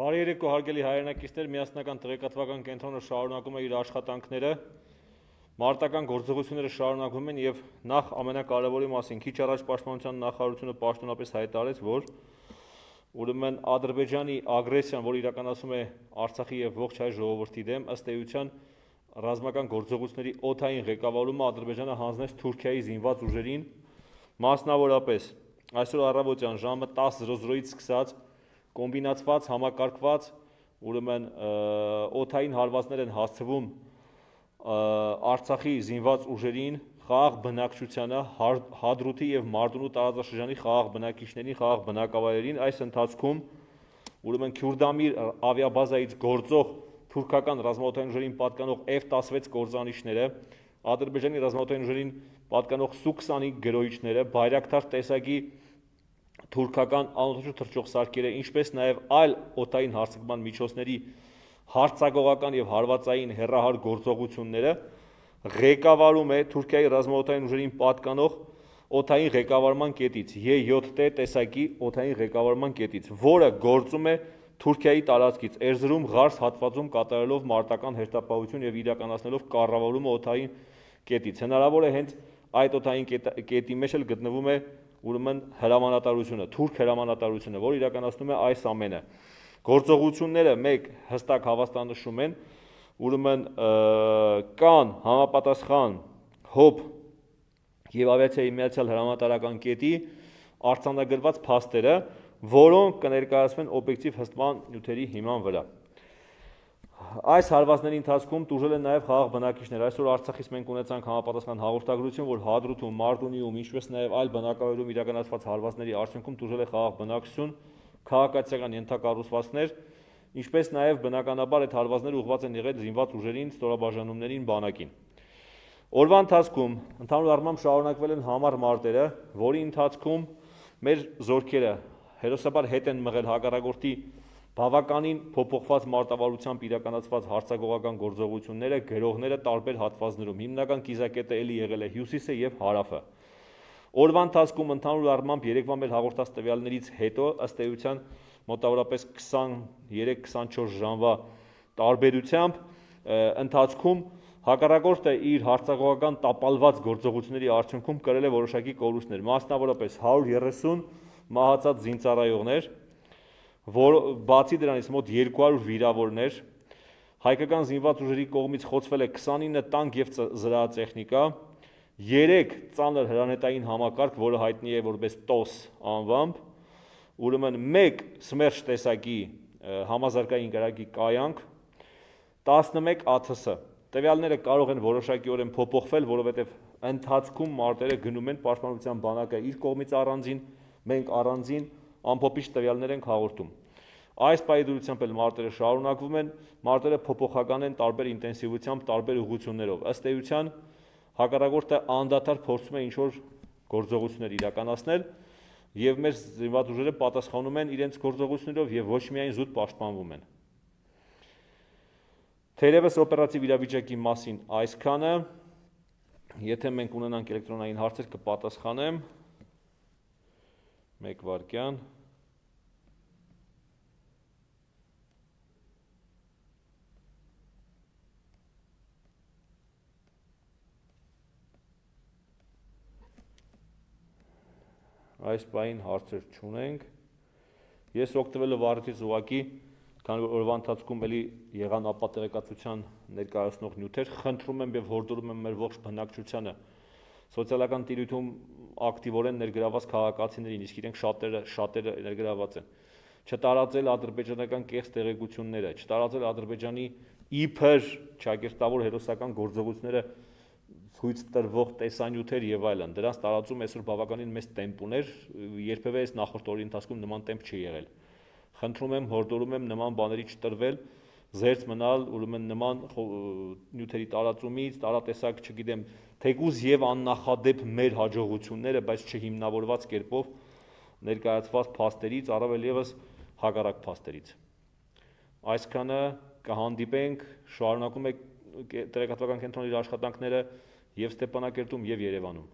Բարի երեկո հարգելի հայրենակիցներ, Միասնական տեղեկատվական կենտրոնը շարունակում է իր աշխատանքները։ Մարտական գործողությունները շարունակվում են եւ նախ ամենակարևորի մասին քիչ առաջ Պաշտպանության նախարարությունը պաշտոնապես հայտարարեց, որ ուրեմն Ադրբեջանի ագրեսիան, որ իրականացում է Արցախի եւ ողջ հայ ժողովրդի դեմ, ըստ էության ռազմական գործողությունների օթային ղեկավարումը Ադրբեջանը հանձնեց Թուրքիայի զինված ուժերին, մասնավորապես այսօր առավոտյան ժամը 10:00-ից սկսած 10 կոմբինացված, համակարգված, ուրեմն օթային հարվածներ են հասցվում Արցախի զինված ուժերին, խաղաղ բնակչությանը, Հադրութի եւ Մարտունու տարածաշրջանի խաղաղ բնակիչներին, խաղաղ բնակավայրերին այս ընթացքում ուրեմն Քյուրդամիր ավիաբազայից գործող թուրքական ռազմաօթային ուժերին պատկանող F-16 կորզանիչները, Ադրբեջանի ռազմաօթային ուժերին պատկանող Su-25 գրոհիչները, Բայրակտար տեսակի թուրքական անօթոշու թրջող սարքերը, ինչպես նաև այլ օտային հարցակման միջոցների հարցակողական եւ հարվածային հերրահար գործողությունները ղեկավարում է Թուրքիայի ռազմաօտային ուժերին պատկանող օթային ղեկավարման կետից Ե7Տ տեսակի օթային ղեկավարման կետից, որը գործում է Թուրքիայի տարածքից Էրզրում Ղարս հատվածում կատարելով մարտական հերթապահություն եւ իրականացնելով կառավարումը օթային կետից։ Հնարավոր է հենց այդ օթային կետի մեջ էլ գտնվում է կետ, ուրեմն հրամանատարությունը, թուրք հրամանատարությունը, որ իրականացնում է այս ամենը։ Գործողությունները մեկ հստակ հավաստանշում են, ուրեմն կան համապատասխան հոբ եւ ավիացիայի միացյալ հրամանատարական կետի արցանագրված փաստերը, որոնք կներկայացվեն օբյեկտիվ հստման նյութերի հիման վրա։ Այս հարվածների ընթացքում դժվել են նաև խաղաղ բնակիչներ։ Այսօր Արցախից մենք ունեցանք համապատասխան հաղորդագրություն, որ Հադրութում, Մարտունիում, ինչպես նաև այլ բնակավայրում իրականացված հարվածների արդյունքում դժվել է խաղաղ բնակություն, քաղաքացիական ենթակառուցվածքներ, ինչպես նաև բնականաբար այդ հարվածները ուղղված են եղել զինված ուժերին, ստորաբաժանումներին, բանակին։ Օրվա ընթացքում ընդհանուր առմամբ շարունակվել են համառ մարտերը, որի ընթացքում մեր զորքերը հերոսաբար հետ են մղել հակառակորդի Բավականին փոփոխված մարտավարությամբ իրականացված հարցակողական գործողությունները գրողները տարբեր հատվածներում հիմնական կիզակետը էլի եղել է հյուսիսը եւ հարավը։ Օրվա ընթացքում ընդհանուր առմամբ երեկվա մեր հաղորդած տվյալներից հետո ըստ էության մոտավորապես 23-24 ժամվա տարբերությամբ ընթացքում Հակառակորդը իր հարցակողական տապալված գործողությունների արդյունքում կրել է որոշակի կորուստներ, մասնավորապես 130 մահացած զինծառայողներ, որ բացի դրանից մոտ 200 վիրավորներ հայկական զինված ուժերի կողմից խոցվել է 29 տանկ եւ զրահատեխնիկա 3 ծանր հրանետային համակարգ, որը հայտնի է որպես TOS անվամբ, ուրեմն 1 սմերջ տեսակի համազարգային գրագի կայանք 11 ԱԹՍ։ Տվյալները կարող են որոշակիորեն փոփոխվել, որովհետև ընթացքում մարտերը գնում են պաշտպանության բանակը իր կողմից առանձին, մենք առանձին ամփոփիչ տվյալներ ենք հաղորդում։ Այս պայդրությամբ էլ մարտերը շարունակվում են, մարտերը փոփոխական են տարբեր ինտենսիվությամբ, տարբեր ուղություններով։ Ըստ էության հակառակորդը անդադար փորձում է ինչ-որ գործողություններ իրականացնել եւ մեր զինված ուժերը պատասխանում են իրենց գործողություններով եւ ոչ միայն զուտ պաշտպանվում են։ Թերևս օպերատիվ իրավիճակի մասին այսքանը։ Եթե մենք ունենանք էլեկտրոնային հարցեր կպատասխանեմ։ 1 վայրկյան 0 այս պահին հարցեր չունենք։ Ես օգտվել եմ վարդից ուղակի, քանի որ օրվա ընթացքում էլի եղան ապատերեկացության ներկայացնող նյութեր, խնդրում եմ եւ հորդորում եմ մեր ողջ բնակչությանը սոցիալական տիրույթում ակտիվորեն ներգրաված քաղաքացիներին, իսկ իրենք շատերը շատերը ներգրաված են։ Չտարածել ադրբեջանական կեղծ տեղեկությունները, չտարածել ադրբեջանի իբր ճակերտավոր հերոսական գործողությունները ցույց տրվող տեսանյութեր եւ այլն դրանց տարածում այսօր բավականին մեծ տեմպ ուներ երբեւե այս նախորդ օրի ընթացքում նման տեմպ չի եղել խնդրում եմ հորդորում եմ նման բաների չտրվել զերծ մնալ ուրեմն նման նյութերի տարածումից տարատեսակ չգիտեմ թեկուզ եւ աննախադեպ մեր հաջողությունները բայց չհիմնավորված կերպով ներկայացված փաստերից առավել եւս հակառակ փաստերից այսքանը կհանդիպենք շարունակում եք տեղեկատվական կենտրոնի աշխատանքները եւ Ստեփանակերտում եւ Երևանում։